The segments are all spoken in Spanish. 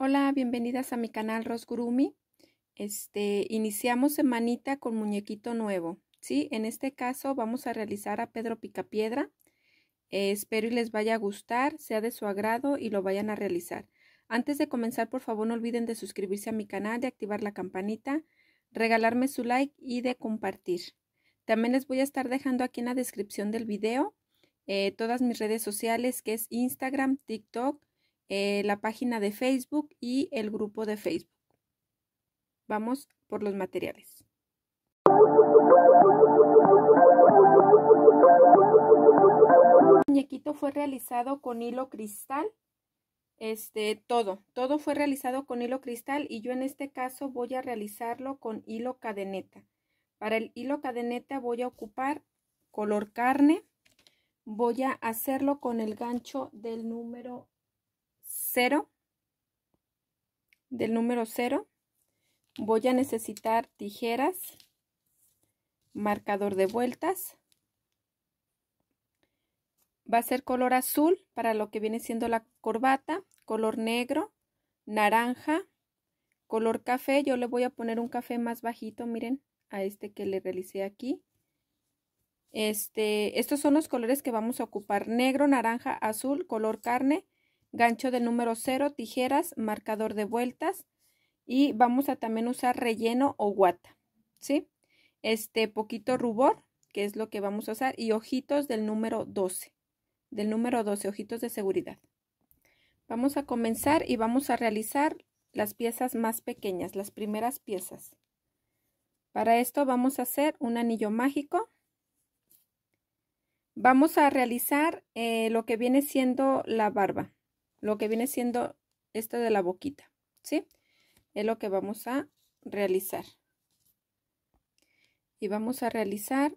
Hola, bienvenidas a mi canal Rosgurumi. Este, iniciamos semanita con muñequito nuevo, ¿sí? En este caso vamos a realizar a Pedro Picapiedra. Eh, espero y les vaya a gustar, sea de su agrado y lo vayan a realizar. Antes de comenzar, por favor, no olviden de suscribirse a mi canal, de activar la campanita, regalarme su like y de compartir. También les voy a estar dejando aquí en la descripción del video eh, todas mis redes sociales, que es Instagram, TikTok, eh, la página de Facebook y el grupo de Facebook. Vamos por los materiales. El muñequito fue realizado con hilo cristal. Este, todo, todo fue realizado con hilo cristal y yo en este caso voy a realizarlo con hilo cadeneta. Para el hilo cadeneta voy a ocupar color carne. Voy a hacerlo con el gancho del número del número 0, voy a necesitar tijeras, marcador de vueltas, va a ser color azul para lo que viene siendo la corbata, color negro, naranja, color café, yo le voy a poner un café más bajito, miren, a este que le realicé aquí. Este, estos son los colores que vamos a ocupar, negro, naranja, azul, color carne, gancho del número 0, tijeras, marcador de vueltas y vamos a también usar relleno o guata, ¿sí? Este poquito rubor, que es lo que vamos a usar, y ojitos del número 12, del número 12, ojitos de seguridad. Vamos a comenzar y vamos a realizar las piezas más pequeñas, las primeras piezas. Para esto vamos a hacer un anillo mágico. Vamos a realizar eh, lo que viene siendo la barba lo que viene siendo esta de la boquita, ¿sí? Es lo que vamos a realizar. Y vamos a realizar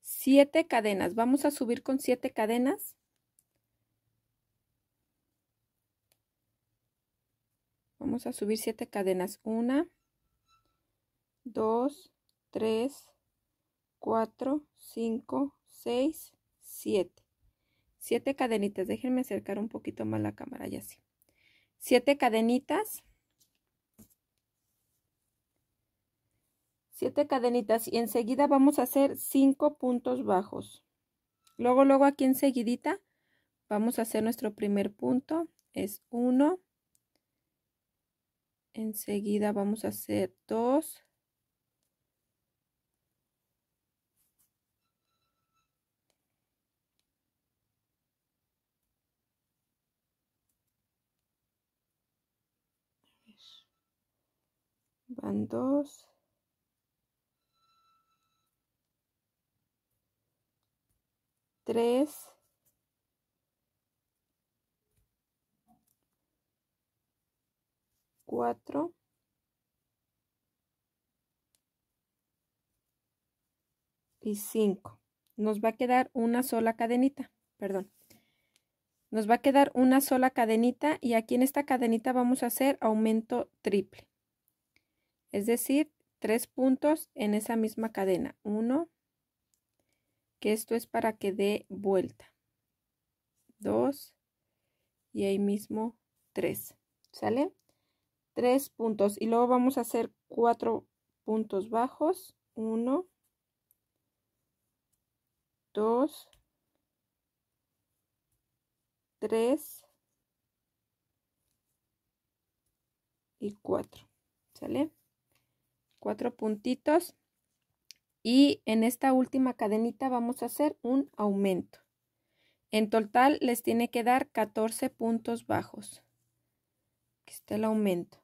siete cadenas. Vamos a subir con siete cadenas. Vamos a subir siete cadenas. Una, dos, tres, cuatro, cinco, seis, siete. Siete cadenitas. Déjenme acercar un poquito más la cámara y así. Siete cadenitas. Siete cadenitas y enseguida vamos a hacer cinco puntos bajos. Luego, luego aquí enseguidita vamos a hacer nuestro primer punto. Es uno. Enseguida vamos a hacer dos. dos tres cuatro y cinco nos va a quedar una sola cadenita perdón nos va a quedar una sola cadenita y aquí en esta cadenita vamos a hacer aumento triple es decir, tres puntos en esa misma cadena. Uno, que esto es para que dé vuelta. Dos, y ahí mismo tres. ¿Sale? Tres puntos. Y luego vamos a hacer cuatro puntos bajos. Uno, dos, tres y cuatro. ¿Sale? cuatro puntitos y en esta última cadenita vamos a hacer un aumento. En total les tiene que dar 14 puntos bajos. este está el aumento.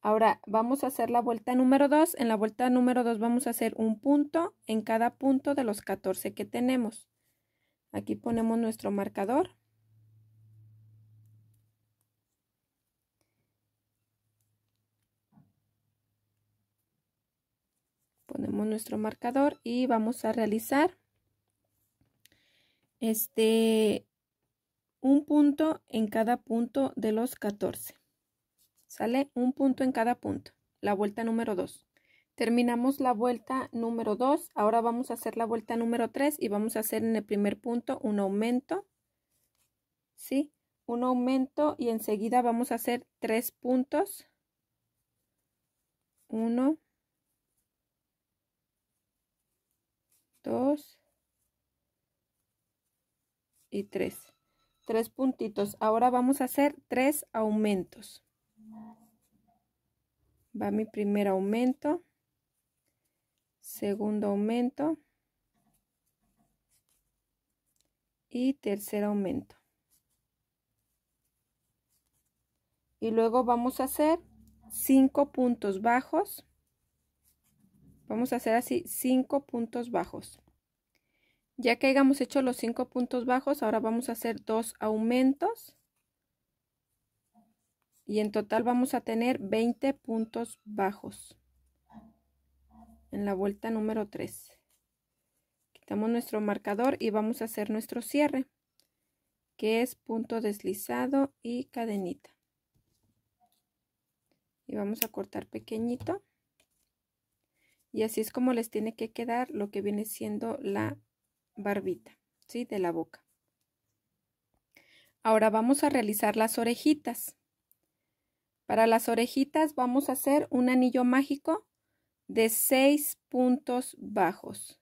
Ahora vamos a hacer la vuelta número 2. En la vuelta número 2 vamos a hacer un punto en cada punto de los 14 que tenemos. Aquí ponemos nuestro marcador. ponemos nuestro marcador y vamos a realizar este un punto en cada punto de los 14 sale un punto en cada punto la vuelta número 2 terminamos la vuelta número 2 ahora vamos a hacer la vuelta número 3 y vamos a hacer en el primer punto un aumento sí un aumento y enseguida vamos a hacer tres puntos 1 2 y 3. Tres puntitos. Ahora vamos a hacer tres aumentos. Va mi primer aumento. Segundo aumento. Y tercer aumento. Y luego vamos a hacer cinco puntos bajos. Vamos a hacer así 5 puntos bajos. Ya que hayamos hecho los cinco puntos bajos, ahora vamos a hacer dos aumentos. Y en total vamos a tener 20 puntos bajos. En la vuelta número 3. Quitamos nuestro marcador y vamos a hacer nuestro cierre. Que es punto deslizado y cadenita. Y vamos a cortar pequeñito. Y así es como les tiene que quedar lo que viene siendo la barbita, ¿sí? De la boca. Ahora vamos a realizar las orejitas. Para las orejitas vamos a hacer un anillo mágico de 6 puntos bajos.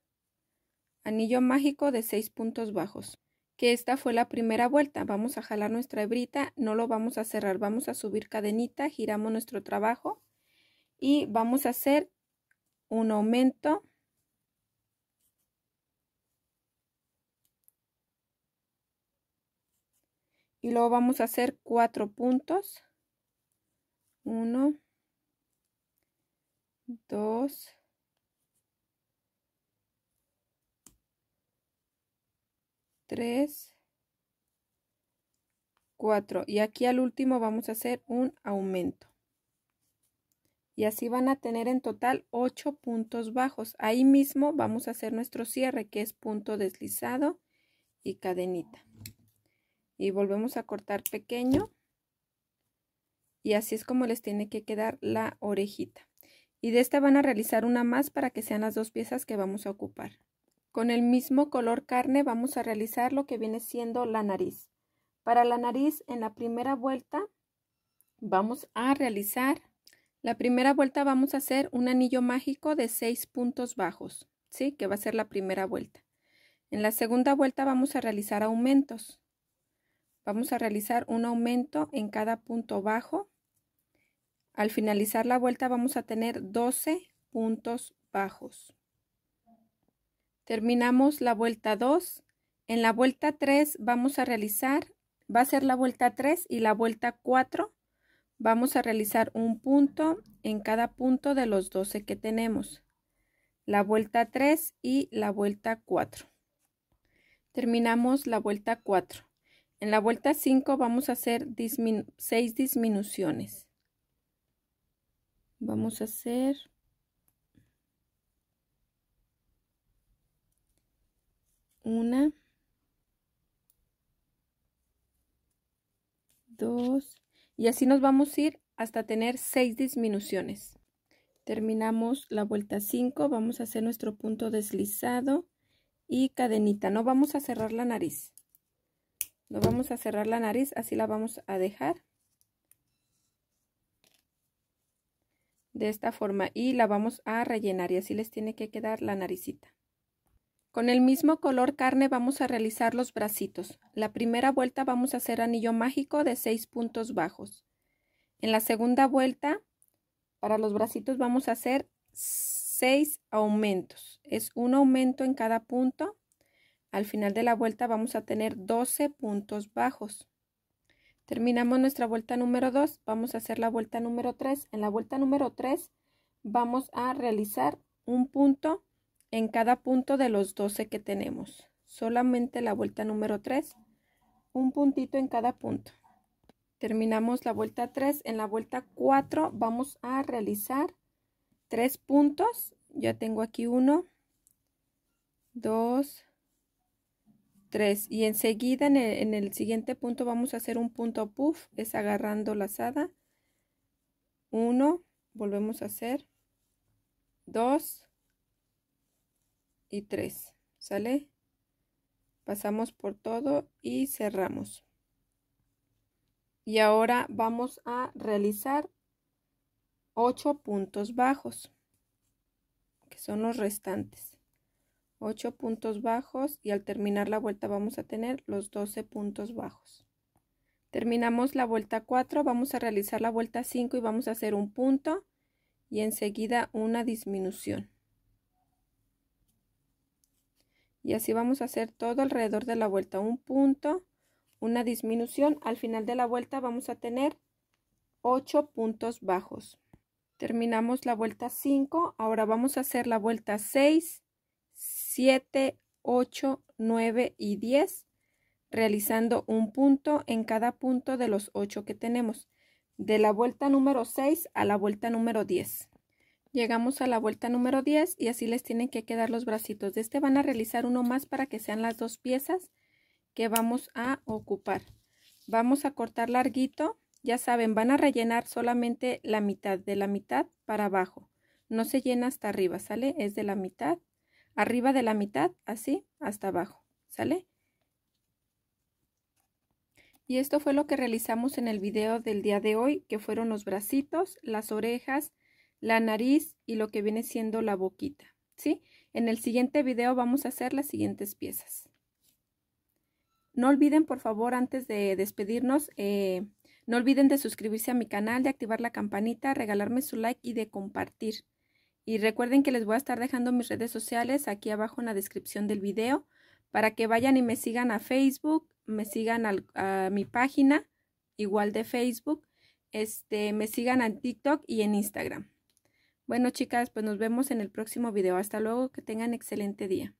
Anillo mágico de 6 puntos bajos. Que esta fue la primera vuelta. Vamos a jalar nuestra hebrita, no lo vamos a cerrar, vamos a subir cadenita, giramos nuestro trabajo y vamos a hacer un aumento y luego vamos a hacer cuatro puntos. Uno, dos, tres, cuatro. Y aquí al último vamos a hacer un aumento y así van a tener en total 8 puntos bajos. Ahí mismo vamos a hacer nuestro cierre que es punto deslizado y cadenita. Y volvemos a cortar pequeño y así es como les tiene que quedar la orejita. Y de esta van a realizar una más para que sean las dos piezas que vamos a ocupar. Con el mismo color carne vamos a realizar lo que viene siendo la nariz. Para la nariz en la primera vuelta vamos a realizar la primera vuelta vamos a hacer un anillo mágico de 6 puntos bajos, ¿sí? Que va a ser la primera vuelta. En la segunda vuelta vamos a realizar aumentos. Vamos a realizar un aumento en cada punto bajo. Al finalizar la vuelta vamos a tener 12 puntos bajos. Terminamos la vuelta 2. En la vuelta 3 vamos a realizar, va a ser la vuelta 3 y la vuelta 4 Vamos a realizar un punto en cada punto de los 12 que tenemos. La vuelta 3 y la vuelta 4. Terminamos la vuelta 4. En la vuelta 5 vamos a hacer 6 disminuciones. Vamos a hacer 1, 2, y así nos vamos a ir hasta tener seis disminuciones. Terminamos la vuelta 5, vamos a hacer nuestro punto deslizado y cadenita. No vamos a cerrar la nariz. No vamos a cerrar la nariz, así la vamos a dejar. De esta forma y la vamos a rellenar y así les tiene que quedar la naricita. Con el mismo color carne vamos a realizar los bracitos. La primera vuelta vamos a hacer anillo mágico de 6 puntos bajos. En la segunda vuelta, para los bracitos vamos a hacer 6 aumentos. Es un aumento en cada punto. Al final de la vuelta vamos a tener 12 puntos bajos. Terminamos nuestra vuelta número 2. Vamos a hacer la vuelta número 3. En la vuelta número 3 vamos a realizar un punto en cada punto de los 12 que tenemos. Solamente la vuelta número 3, un puntito en cada punto. Terminamos la vuelta 3. En la vuelta 4 vamos a realizar 3 puntos. Ya tengo aquí 1, 2, 3. Y enseguida en el, siguiente punto vamos a hacer un punto puff. Es agarrando lazada. 1, volvemos a hacer 2, y 3. ¿Sale? Pasamos por todo y cerramos. Y ahora vamos a realizar 8 puntos bajos, que son los restantes. 8 puntos bajos y al terminar la vuelta vamos a tener los 12 puntos bajos. Terminamos la vuelta 4, vamos a realizar la vuelta 5 y vamos a hacer un punto y enseguida una disminución y así vamos a hacer todo alrededor de la vuelta un punto una disminución al final de la vuelta vamos a tener ocho puntos bajos terminamos la vuelta 5 ahora vamos a hacer la vuelta 6 7 8 9 y 10 realizando un punto en cada punto de los 8 que tenemos de la vuelta número 6 a la vuelta número 10 Llegamos a la vuelta número 10 y así les tienen que quedar los bracitos. De este van a realizar uno más para que sean las dos piezas que vamos a ocupar. Vamos a cortar larguito. Ya saben, van a rellenar solamente la mitad, de la mitad para abajo. No se llena hasta arriba, ¿sale? Es de la mitad, arriba de la mitad, así, hasta abajo, ¿sale? Y esto fue lo que realizamos en el video del día de hoy, que fueron los bracitos, las orejas, la nariz y lo que viene siendo la boquita, ¿sí? En el siguiente video vamos a hacer las siguientes piezas. No olviden, por favor, antes de despedirnos, eh, no olviden de suscribirse a mi canal, de activar la campanita, regalarme su like y de compartir. Y recuerden que les voy a estar dejando mis redes sociales aquí abajo en la descripción del video para que vayan y me sigan a Facebook, me sigan a mi página, igual de Facebook, este, me sigan en TikTok y en Instagram. Bueno chicas, pues nos vemos en el próximo video. Hasta luego, que tengan excelente día.